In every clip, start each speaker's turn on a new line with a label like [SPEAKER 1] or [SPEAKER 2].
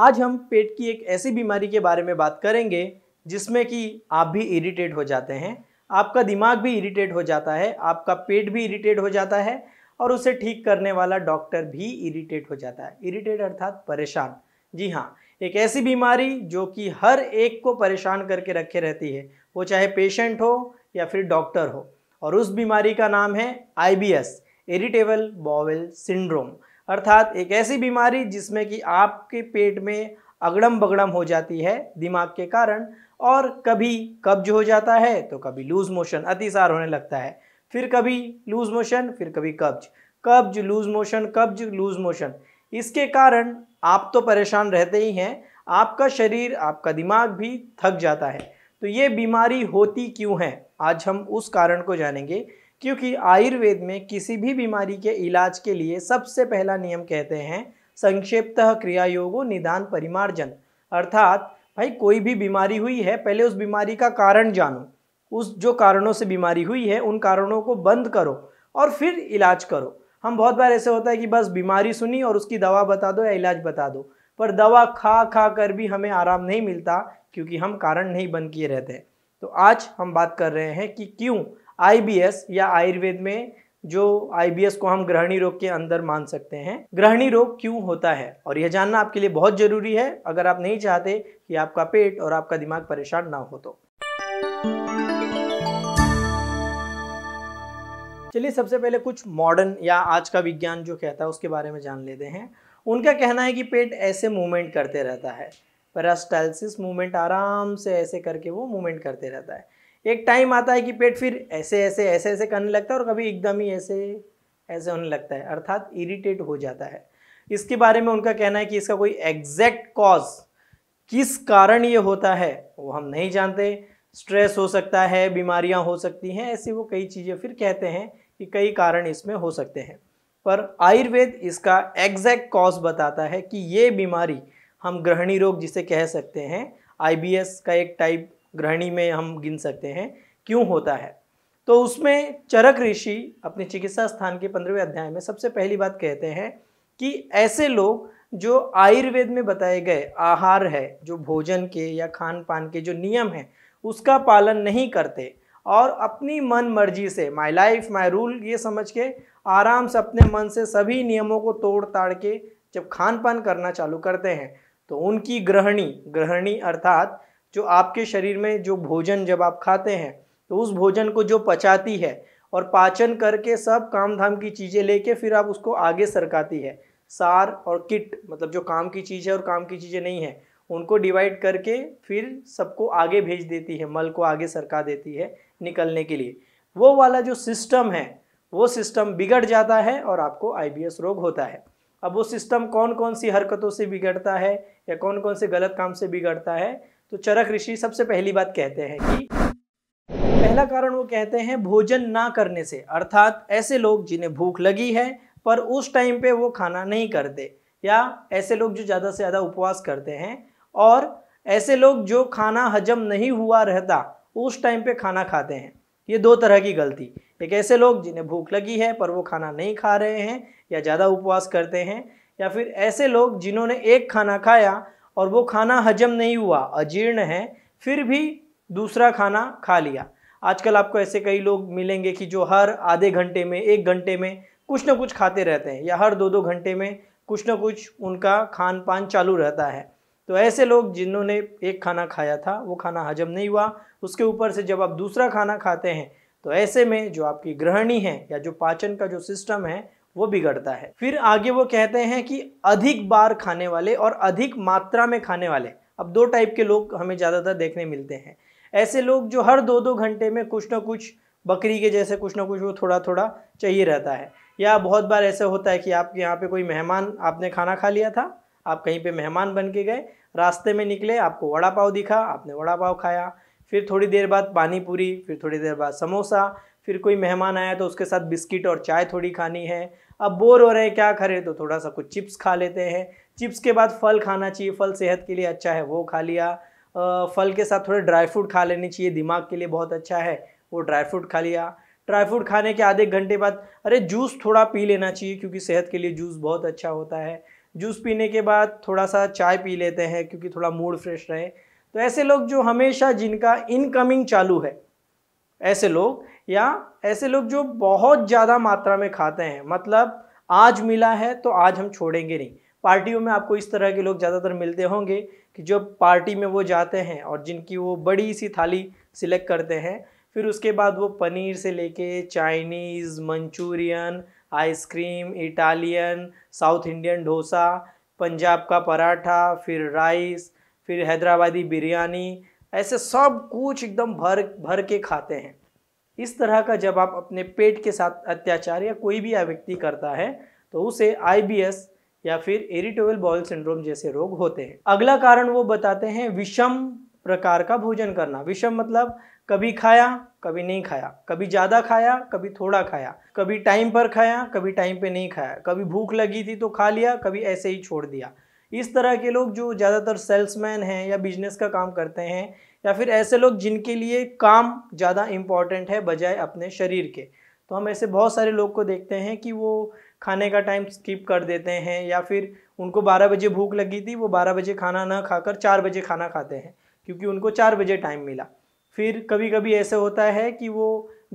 [SPEAKER 1] आज हम पेट की एक ऐसी बीमारी के बारे में बात करेंगे जिसमें कि आप भी इरिटेट हो जाते हैं आपका दिमाग भी इरिटेट हो जाता है आपका पेट भी इरिटेट हो जाता है और उसे ठीक करने वाला डॉक्टर भी इरिटेट हो जाता है इरिटेट अर्थात परेशान जी हाँ एक ऐसी बीमारी जो कि हर एक को परेशान करके रखे रहती है वो चाहे पेशेंट हो या फिर डॉक्टर हो और उस बीमारी का नाम है I B S irritable bowel syndrome अर्थात एक ऐसी बीमारी जिसमें कि आपके पेट में अगड़म बगड़म हो जाती है दिमाग के कारण और कभी कब्ज हो जाता है तो कभी लूज मोशन अतिसार होने लगता है फिर कभी लूज मोशन फिर कभी कब्ज कब्ज लूज मोशन कब्ज लूज मोशन इसके कारण आप तो परेशान रहते ही हैं आपका शरीर आपका दिमाग भी थक जाता है तो ये बीमारी होती क्यों है आज हम उस कारण को जानेंगे क्योंकि आयुर्वेद में किसी भी बीमारी के इलाज के लिए सबसे पहला नियम कहते हैं संक्षेपतः क्रिया योगो निदान परिमार्जन अर्थात भाई कोई भी बीमारी हुई है पहले उस बीमारी का कारण जानो उस जो कारणों से बीमारी हुई है उन कारणों को बंद करो और फिर इलाज करो हम बहुत बार ऐसे होता है कि बस बीमारी सुनी और उसकी दवा बता दो या इलाज बता दो पर दवा खा खा कर भी हमें आराम नहीं मिलता क्योंकि हम कारण नहीं बन किए रहते तो आज हम बात कर रहे हैं कि क्यों आईबीएस या आयुर्वेद में जो आईबीएस को हम ग्रहणी रोग के अंदर मान सकते हैं ग्रहणी रोग क्यों होता है और यह जानना आपके लिए बहुत जरूरी है अगर आप नहीं चाहते कि आपका पेट और आपका दिमाग परेशान ना हो तो चलिए सबसे पहले कुछ मॉडर्न या आज का विज्ञान जो कहता है उसके बारे में जान लेते हैं उनका कहना है कि पेट ऐसे मूवमेंट करते रहता है पैरास्टाइलिस मूवमेंट आराम से ऐसे करके वो मूवमेंट करते रहता है एक टाइम आता है कि पेट फिर ऐसे ऐसे ऐसे ऐसे करने लगता है और कभी एकदम ही ऐसे ऐसे होने लगता है अर्थात इरिटेट हो जाता है इसके बारे में उनका कहना है कि इसका कोई एग्जैक्ट कॉज किस कारण ये होता है वो हम नहीं जानते स्ट्रेस हो सकता है बीमारियां हो सकती हैं ऐसे वो कई चीज़ें फिर कहते हैं कि कई कारण इसमें हो सकते हैं पर आयुर्वेद इसका एग्जैक्ट कॉज बताता है कि ये बीमारी हम ग्रहणी रोग जिसे कह सकते हैं आई का एक टाइप ग्रहणी में हम गिन सकते हैं क्यों होता है तो उसमें चरक ऋषि अपने चिकित्सा स्थान के पंद्रहवें अध्याय में सबसे पहली बात कहते हैं कि ऐसे लोग जो आयुर्वेद में बताए गए आहार है जो भोजन के या खान पान के जो नियम हैं उसका पालन नहीं करते और अपनी मन मर्जी से माई लाइफ माई रूल ये समझ के आराम से अपने मन से सभी नियमों को तोड़ ताड़ के जब खान पान करना चालू करते हैं तो उनकी ग्रहणी ग्रहणी अर्थात जो आपके शरीर में जो भोजन जब आप खाते हैं तो उस भोजन को जो पचाती है और पाचन करके सब काम धाम की चीज़ें लेके फिर आप उसको आगे सरकाती है सार और किट मतलब जो काम की चीज़ है और काम की चीज़ें नहीं है उनको डिवाइड करके फिर सबको आगे भेज देती है मल को आगे सरका देती है निकलने के लिए वो वाला जो सिस्टम है वो सिस्टम बिगड़ जाता है और आपको आई रोग होता है अब वो सिस्टम कौन कौन सी हरकतों से बिगड़ता है या कौन कौन से गलत काम से बिगड़ता है तो चरक ऋषि सबसे पहली बात कहते हैं कि पहला कारण वो कहते हैं भोजन ना करने से अर्थात ऐसे लोग जिन्हें भूख लगी है पर उस टाइम पे वो खाना नहीं करते या ऐसे लोग जो ज़्यादा से ज़्यादा उपवास करते हैं और ऐसे लोग जो खाना हजम नहीं हुआ रहता उस टाइम पे खाना खाते हैं ये दो तरह की गलती एक ऐसे लोग जिन्हें भूख लगी है पर वो खाना नहीं खा रहे हैं या ज़्यादा उपवास करते हैं या फिर ऐसे लोग जिन्होंने एक खाना खाया और वो खाना हजम नहीं हुआ अजीर्ण है फिर भी दूसरा खाना खा लिया आजकल आपको ऐसे कई लोग मिलेंगे कि जो हर आधे घंटे में एक घंटे में कुछ ना कुछ खाते रहते हैं या हर दो दो घंटे में कुछ ना कुछ उनका खान पान चालू रहता है तो ऐसे लोग जिन्होंने एक खाना खाया था वो खाना हजम नहीं हुआ उसके ऊपर से जब आप दूसरा खाना खाते हैं तो ऐसे में जो आपकी ग्रहणी है या जो पाचन का जो सिस्टम है वो बिगड़ता है फिर आगे वो कहते हैं कि अधिक बार खाने वाले और अधिक मात्रा में खाने वाले अब दो टाइप के लोग हमें ज़्यादातर देखने मिलते हैं ऐसे लोग जो हर दो दो घंटे में कुछ ना कुछ बकरी के जैसे कुछ ना कुछ वो थोड़ा थोड़ा चाहिए रहता है या बहुत बार ऐसा होता है कि आपके यहाँ पे कोई मेहमान आपने खाना खा लिया था आप कहीं पे मेहमान बन के गए रास्ते में निकले आपको वड़ा पाव दिखा आपने वड़ा पाव खाया फिर थोड़ी देर बाद पानी पूरी फिर थोड़ी देर बाद समोसा फिर कोई मेहमान आया तो उसके साथ बिस्किट और चाय थोड़ी खानी है अब बोर हो रहे हैं क्या खरे तो थोड़ा सा कुछ चिप्स खा लेते हैं चिप्स के बाद फल खाना चाहिए फल सेहत के लिए अच्छा है वो खा लिया फल के साथ थोड़े ड्राई फ्रूट खा लेने चाहिए दिमाग के लिए बहुत अच्छा है वो ड्राई फ्रूट खा लिया ड्राई फ्रूट खाने के आधे घंटे बाद अरे जूस थोड़ा पी लेना चाहिए क्योंकि सेहत के लिए जूस बहुत अच्छा होता है जूस पीने के बाद थोड़ा सा चाय पी लेते हैं क्योंकि थोड़ा मूड फ्रेश रहे तो ऐसे लोग जो हमेशा जिनका इनकमिंग चालू है ऐसे लोग या ऐसे लोग जो बहुत ज़्यादा मात्रा में खाते हैं मतलब आज मिला है तो आज हम छोड़ेंगे नहीं पार्टियों में आपको इस तरह के लोग ज़्यादातर मिलते होंगे कि जो पार्टी में वो जाते हैं और जिनकी वो बड़ी सी थाली सिलेक्ट करते हैं फिर उसके बाद वो पनीर से लेके Chinese manchurian ice cream Italian south Indian dosa Punjab का पराठा फिर राइस फिर हैदराबादी बिरयानी ऐसे सब कुछ एकदम भर भर के खाते हैं इस तरह का जब आप अपने पेट के साथ अत्याचार या कोई भी व्यक्ति करता है तो उसे आईबीएस या फिर इरिटेबल बॉल सिंड्रोम जैसे रोग होते हैं अगला कारण वो बताते हैं विषम प्रकार का भोजन करना विषम मतलब कभी खाया कभी नहीं खाया कभी ज़्यादा खाया कभी थोड़ा खाया कभी टाइम पर खाया कभी टाइम पे नहीं खाया कभी भूख लगी थी तो खा लिया कभी ऐसे ही छोड़ दिया इस तरह के लोग जो ज़्यादातर सेल्समैन हैं या बिजनेस का काम करते हैं या फिर ऐसे लोग जिनके लिए काम ज़्यादा इम्पॉर्टेंट है बजाय अपने शरीर के तो हम ऐसे बहुत सारे लोग को देखते हैं कि वो खाने का टाइम स्किप कर देते हैं या फिर उनको 12 बजे भूख लगी थी वो 12 बजे खाना ना खाकर 4 बजे खाना खाते हैं क्योंकि उनको 4 बजे टाइम मिला फिर कभी कभी ऐसे होता है कि वो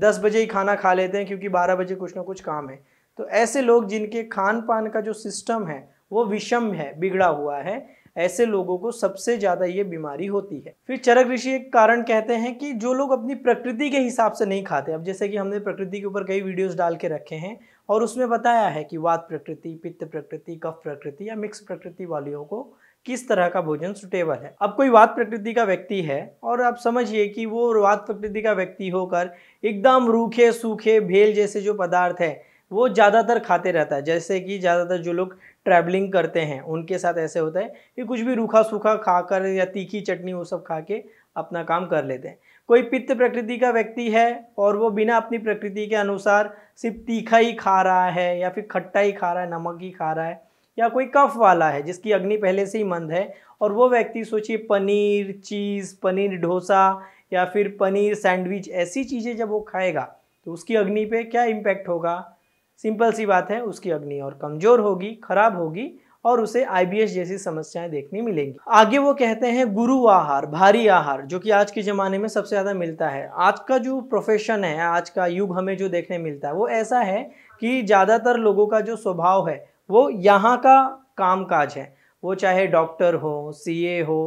[SPEAKER 1] 10 बजे ही खाना खा लेते हैं क्योंकि 12 बजे कुछ ना कुछ काम है तो ऐसे लोग जिनके खान पान का जो सिस्टम है वो विषम है बिगड़ा हुआ है ऐसे लोगों को सबसे ज़्यादा ये बीमारी होती है फिर चरक ऋषि एक कारण कहते हैं कि जो लोग अपनी प्रकृति के हिसाब से नहीं खाते अब जैसे कि हमने प्रकृति के ऊपर कई वीडियोज़ डाल के रखे हैं और उसमें बताया है कि वात प्रकृति पित्त प्रकृति कफ प्रकृति या मिक्स प्रकृति वालियों को किस तरह का भोजन सुटेबल है अब कोई वात प्रकृति का व्यक्ति है और आप समझिए कि वो वात प्रकृति का व्यक्ति होकर एकदम रूखे सूखे भेल जैसे जो पदार्थ है वो ज़्यादातर खाते रहता है जैसे कि ज़्यादातर जो लोग ट्रैवलिंग करते हैं उनके साथ ऐसे होता है कि कुछ भी रूखा सूखा खाकर या तीखी चटनी वो सब खा के अपना काम कर लेते हैं कोई पित्त प्रकृति का व्यक्ति है और वो बिना अपनी प्रकृति के अनुसार सिर्फ तीखा ही खा रहा है या फिर खट्टा ही खा रहा है नमक ही खा रहा है या कोई कफ वाला है जिसकी अग्नि पहले से ही मंद है और वो व्यक्ति सोचिए पनीर चीज़ पनीर डोसा या फिर पनीर सैंडविच ऐसी चीज़ें जब वो खाएगा तो उसकी अग्नि पे क्या इम्पैक्ट होगा सिंपल सी बात है उसकी अग्नि और कमजोर होगी खराब होगी और उसे आईबीएस जैसी समस्याएं देखने मिलेंगी आगे वो कहते हैं गुरु आहार भारी आहार जो कि आज के ज़माने में सबसे ज़्यादा मिलता है आज का जो प्रोफेशन है आज का युग हमें जो देखने मिलता है वो ऐसा है कि ज़्यादातर लोगों का जो स्वभाव है वो यहाँ का काम काज है वो चाहे डॉक्टर हो सीए हो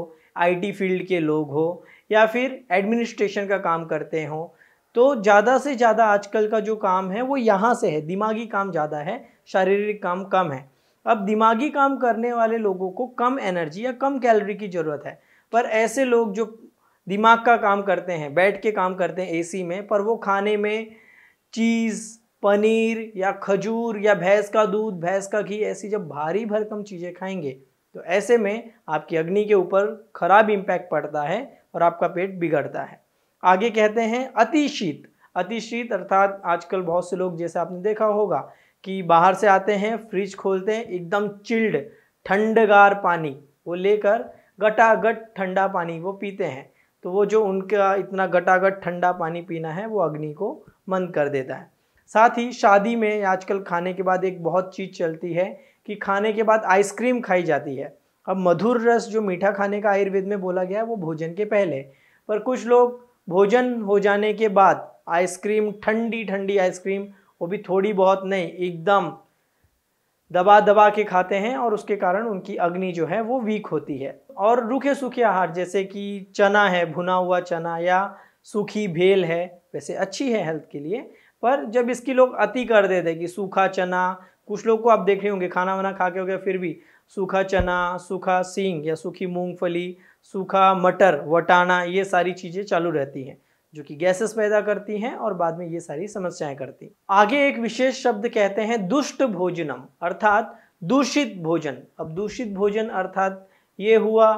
[SPEAKER 1] आईटी फील्ड के लोग हो या फिर एडमिनिस्ट्रेशन का काम करते हों तो ज़्यादा से ज़्यादा आजकल का जो काम है वो यहाँ से है दिमागी काम ज़्यादा है शारीरिक काम कम है अब दिमागी काम करने वाले लोगों को कम एनर्जी या कम कैलोरी की ज़रूरत है पर ऐसे लोग जो दिमाग का काम करते हैं बैठ के काम करते हैं एसी में पर वो खाने में चीज़ पनीर या खजूर या भैंस का दूध भैंस का घी ऐसी जब भारी भरकम चीज़ें खाएंगे तो ऐसे में आपकी अग्नि के ऊपर खराब इम्पैक्ट पड़ता है और आपका पेट बिगड़ता है आगे कहते हैं अतिशीत अतिशीत अर्थात आजकल बहुत से लोग जैसे आपने देखा होगा कि बाहर से आते हैं फ्रिज खोलते हैं एकदम चिल्ड ठंडगार पानी वो लेकर गटागट ठंडा पानी वो पीते हैं तो वो जो उनका इतना गटागट ठंडा पानी पीना है वो अग्नि को मंद कर देता है साथ ही शादी में आजकल खाने के बाद एक बहुत चीज़ चलती है कि खाने के बाद आइसक्रीम खाई जाती है अब मधुर रस जो मीठा खाने का आयुर्वेद में बोला गया है वो भोजन के पहले पर कुछ लोग भोजन हो जाने के बाद आइसक्रीम ठंडी ठंडी आइसक्रीम वो भी थोड़ी बहुत नहीं एकदम दबा दबा के खाते हैं और उसके कारण उनकी अग्नि जो है वो वीक होती है और रूखे सूखे आहार जैसे कि चना है भुना हुआ चना या सूखी भेल है वैसे अच्छी है हेल्थ के लिए पर जब इसकी लोग अति कर देते कि सूखा चना कुछ लोग को आप देख रहे होंगे खाना वाना खा के हो गया फिर भी सूखा चना सूखा सींग या सूखी मूंगफली सूखा मटर वटाना ये सारी चीज़ें चालू रहती हैं जो कि गैसेस पैदा करती हैं और बाद में ये सारी समस्याएं करती आगे एक विशेष शब्द कहते हैं दुष्ट भोजनम अर्थात दूषित भोजन अब दूषित भोजन अर्थात ये हुआ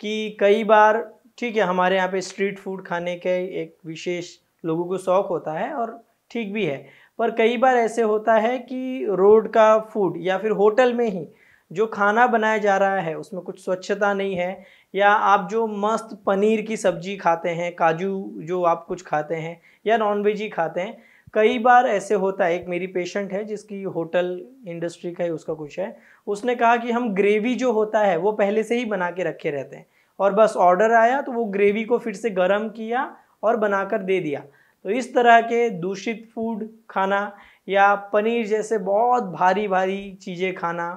[SPEAKER 1] कि कई बार ठीक है हमारे यहाँ पे स्ट्रीट फूड खाने के एक विशेष लोगों को शौक होता है और ठीक भी है पर कई बार ऐसे होता है कि रोड का फूड या फिर होटल में ही जो खाना बनाया जा रहा है उसमें कुछ स्वच्छता नहीं है या आप जो मस्त पनीर की सब्जी खाते हैं काजू जो आप कुछ खाते हैं या नॉनवेज ही खाते हैं कई बार ऐसे होता है एक मेरी पेशेंट है जिसकी होटल इंडस्ट्री का ही उसका कुछ है उसने कहा कि हम ग्रेवी जो होता है वो पहले से ही बना के रखे रहते हैं और बस ऑर्डर आया तो वो ग्रेवी को फिर से गर्म किया और बनाकर दे दिया तो इस तरह के दूषित फूड खाना या पनीर जैसे बहुत भारी भारी चीज़ें खाना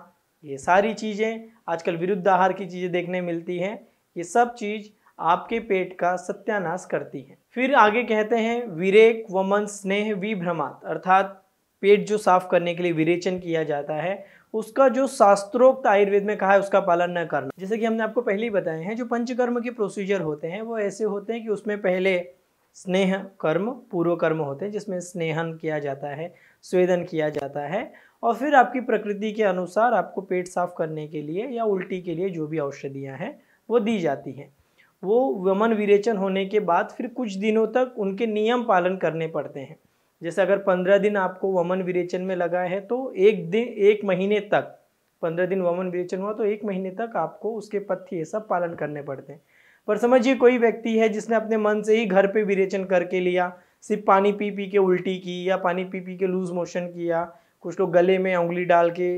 [SPEAKER 1] ये सारी चीज़ें आजकल विरुद्ध आहार की चीज़ें देखने मिलती हैं ये सब चीज़ आपके पेट का सत्यानाश करती है फिर आगे कहते हैं विरेक वमन स्नेह विभ्रमात अर्थात पेट जो साफ करने के लिए विरेचन किया जाता है उसका जो शास्त्रोक्त आयुर्वेद में कहा है उसका पालन न करना जैसे कि हमने आपको पहले ही बताए हैं जो पंचकर्म के प्रोसीजर होते हैं वो ऐसे होते हैं कि उसमें पहले स्नेह कर्म पूर्व कर्म होते हैं जिसमें स्नेहन किया जाता है स्वेदन किया जाता है और फिर आपकी प्रकृति के अनुसार आपको पेट साफ करने के लिए या उल्टी के लिए जो भी औषधियाँ हैं वो दी जाती हैं वो वमन विरेचन होने के बाद फिर कुछ दिनों तक उनके नियम पालन करने पड़ते हैं जैसे अगर पंद्रह दिन आपको वमन विरेचन में लगा है तो एक दिन एक महीने तक पंद्रह दिन वमन विरेचन हुआ तो एक महीने तक आपको उसके पथ्य ये सब पालन करने पड़ते हैं पर समझिए कोई व्यक्ति है जिसने अपने मन से ही घर पे विरेचन करके लिया सिर्फ पानी पी पी के उल्टी की या पानी पी पी के लूज मोशन किया कुछ लोग गले में उंगली डाल के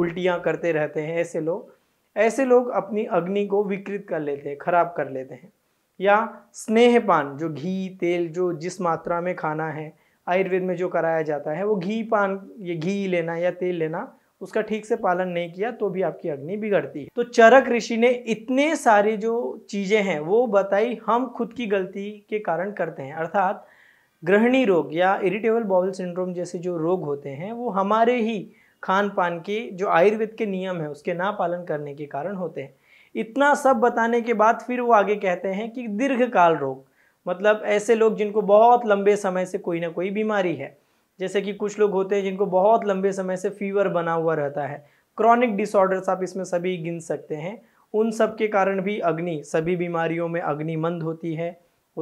[SPEAKER 1] उल्टियाँ करते रहते हैं ऐसे लोग ऐसे लोग अपनी अग्नि को विकृत कर लेते हैं खराब कर लेते हैं या स्नेहपान जो घी तेल जो जिस मात्रा में खाना है आयुर्वेद में जो कराया जाता है वो घी पान ये घी लेना या तेल लेना उसका ठीक से पालन नहीं किया तो भी आपकी अग्नि बिगड़ती है तो चरक ऋषि ने इतने सारे जो चीज़ें हैं वो बताई हम खुद की गलती के कारण करते हैं अर्थात ग्रहणी रोग या इरिटेबल बॉबल सिंड्रोम जैसे जो रोग होते हैं वो हमारे ही खान पान के जो आयुर्वेद के नियम है उसके ना पालन करने के कारण होते हैं इतना सब बताने के बाद फिर वो आगे कहते हैं कि दीर्घकाल रोग मतलब ऐसे लोग जिनको बहुत लंबे समय से कोई ना कोई बीमारी है जैसे कि कुछ लोग होते हैं जिनको बहुत लंबे समय से फीवर बना हुआ रहता है क्रॉनिक डिसऑर्डर्स आप इसमें सभी गिन सकते हैं उन सब के कारण भी अग्नि सभी बीमारियों में अग्निमंद होती है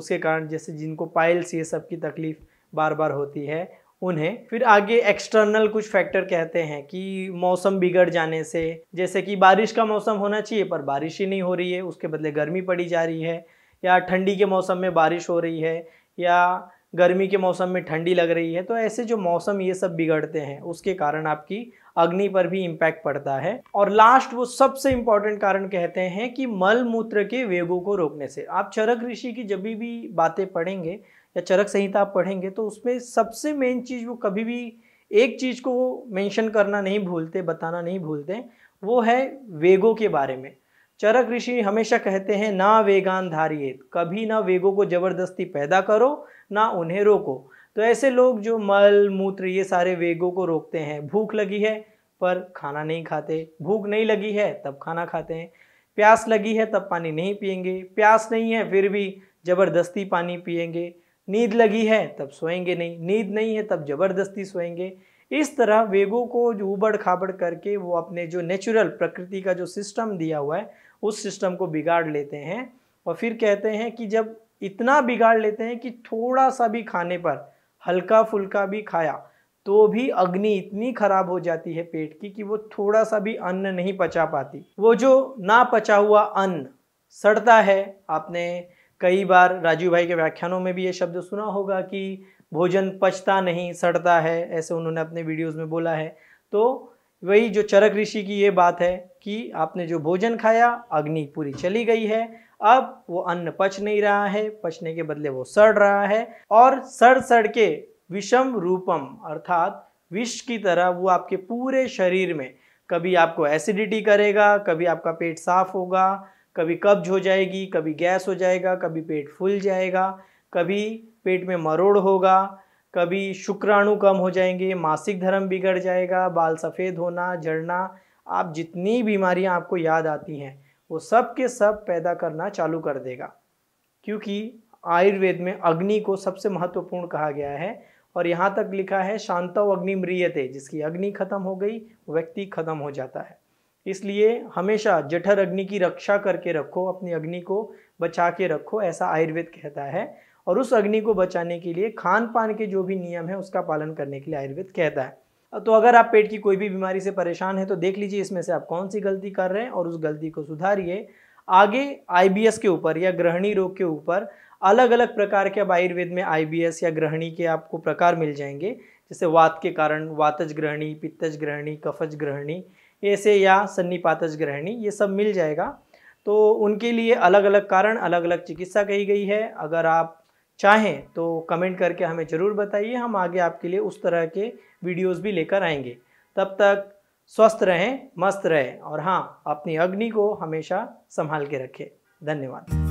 [SPEAKER 1] उसके कारण जैसे जिनको पाइल्स ये सब की तकलीफ बार बार होती है उन्हें फिर आगे एक्सटर्नल कुछ फैक्टर कहते हैं कि मौसम बिगड़ जाने से जैसे कि बारिश का मौसम होना चाहिए पर बारिश ही नहीं हो रही है उसके बदले गर्मी पड़ी जा रही है या ठंडी के मौसम में बारिश हो रही है या गर्मी के मौसम में ठंडी लग रही है तो ऐसे जो मौसम ये सब बिगड़ते हैं उसके कारण आपकी अग्नि पर भी इम्पैक्ट पड़ता है और लास्ट वो सबसे इम्पॉर्टेंट कारण कहते हैं कि मल मूत्र के वेगों को रोकने से आप चरक ऋषि की जब भी बातें पढ़ेंगे या चरक संहिता आप पढ़ेंगे तो उसमें सबसे मेन चीज़ वो कभी भी एक चीज़ को मेंशन करना नहीं भूलते बताना नहीं भूलते वो है वेगों के बारे में चरक ऋषि हमेशा कहते हैं ना वेगान धारियत कभी ना वेगों को जबरदस्ती पैदा करो ना उन्हें रोको तो ऐसे लोग जो मल मूत्र ये सारे वेगों को रोकते हैं भूख लगी है पर खाना नहीं खाते भूख नहीं लगी है तब खाना खाते हैं प्यास लगी है तब पानी नहीं पियेंगे प्यास नहीं है फिर भी जबरदस्ती पानी पियेंगे नींद लगी है तब सोएंगे नहीं नींद नहीं है तब जबरदस्ती सोएंगे इस तरह वेगों को जो उबड़ खाबड़ करके वो अपने जो नेचुरल प्रकृति का जो सिस्टम दिया हुआ है उस सिस्टम को बिगाड़ लेते हैं और फिर कहते हैं कि जब इतना बिगाड़ लेते हैं कि थोड़ा सा भी खाने पर हल्का फुल्का भी खाया तो भी अग्नि इतनी खराब हो जाती है पेट की कि वो थोड़ा सा भी अन्न नहीं पचा पाती वो जो ना पचा हुआ अन्न सड़ता है आपने कई बार राजू भाई के व्याख्यानों में भी ये शब्द सुना होगा कि भोजन पचता नहीं सड़ता है ऐसे उन्होंने अपने वीडियोस में बोला है तो वही जो चरक ऋषि की ये बात है कि आपने जो भोजन खाया अग्नि पूरी चली गई है अब वो अन्न पच नहीं रहा है पचने के बदले वो सड़ रहा है और सड़ सड़ के विषम रूपम अर्थात विष की तरह वो आपके पूरे शरीर में कभी आपको एसिडिटी करेगा कभी आपका पेट साफ होगा कभी कब्ज हो जाएगी कभी गैस हो जाएगा कभी पेट फूल जाएगा कभी पेट में मरोड़ होगा कभी शुक्राणु कम हो जाएंगे मासिक धर्म बिगड़ जाएगा बाल सफ़ेद होना जड़ना आप जितनी बीमारियां आपको याद आती हैं वो सब के सब पैदा करना चालू कर देगा क्योंकि आयुर्वेद में अग्नि को सबसे महत्वपूर्ण कहा गया है और यहाँ तक लिखा है शांतव अग्नि मृियते जिसकी अग्नि खत्म हो गई व्यक्ति खत्म हो जाता है इसलिए हमेशा जठर अग्नि की रक्षा करके रखो अपनी अग्नि को बचा के रखो ऐसा आयुर्वेद कहता है और उस अग्नि को बचाने के लिए खान पान के जो भी नियम है उसका पालन करने के लिए आयुर्वेद कहता है तो अगर आप पेट की कोई भी बीमारी से परेशान है तो देख लीजिए इसमें से आप कौन सी गलती कर रहे हैं और उस गलती को सुधारिए आगे आई के ऊपर या ग्रहणी रोग के ऊपर अलग अलग प्रकार के अब आयुर्वेद में आई या ग्रहणी के आपको प्रकार मिल जाएंगे जैसे वात के कारण वातज ग्रहणी पित्तज ग्रहणी कफज ग्रहणी ऐसे या सन्नीपातज ग्रहणी ये सब मिल जाएगा तो उनके लिए अलग अलग कारण अलग अलग चिकित्सा कही गई है अगर आप चाहें तो कमेंट करके हमें ज़रूर बताइए हम आगे आपके लिए उस तरह के वीडियोज़ भी लेकर आएंगे तब तक स्वस्थ रहें मस्त रहें और हाँ अपनी अग्नि को हमेशा संभाल के रखें धन्यवाद